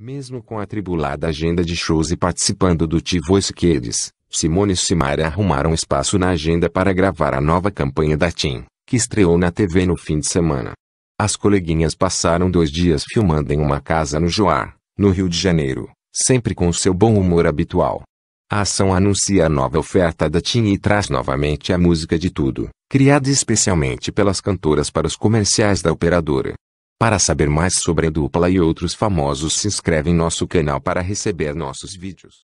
Mesmo com a atribulada agenda de shows e participando do T-Voice Kids, Simone e Simaria arrumaram espaço na agenda para gravar a nova campanha da Tim, que estreou na TV no fim de semana. As coleguinhas passaram dois dias filmando em uma casa no Joar, no Rio de Janeiro, sempre com seu bom humor habitual. A ação anuncia a nova oferta da Tim e traz novamente a música de tudo, criada especialmente pelas cantoras para os comerciais da operadora. Para saber mais sobre a dupla e outros famosos se inscreve em nosso canal para receber nossos vídeos.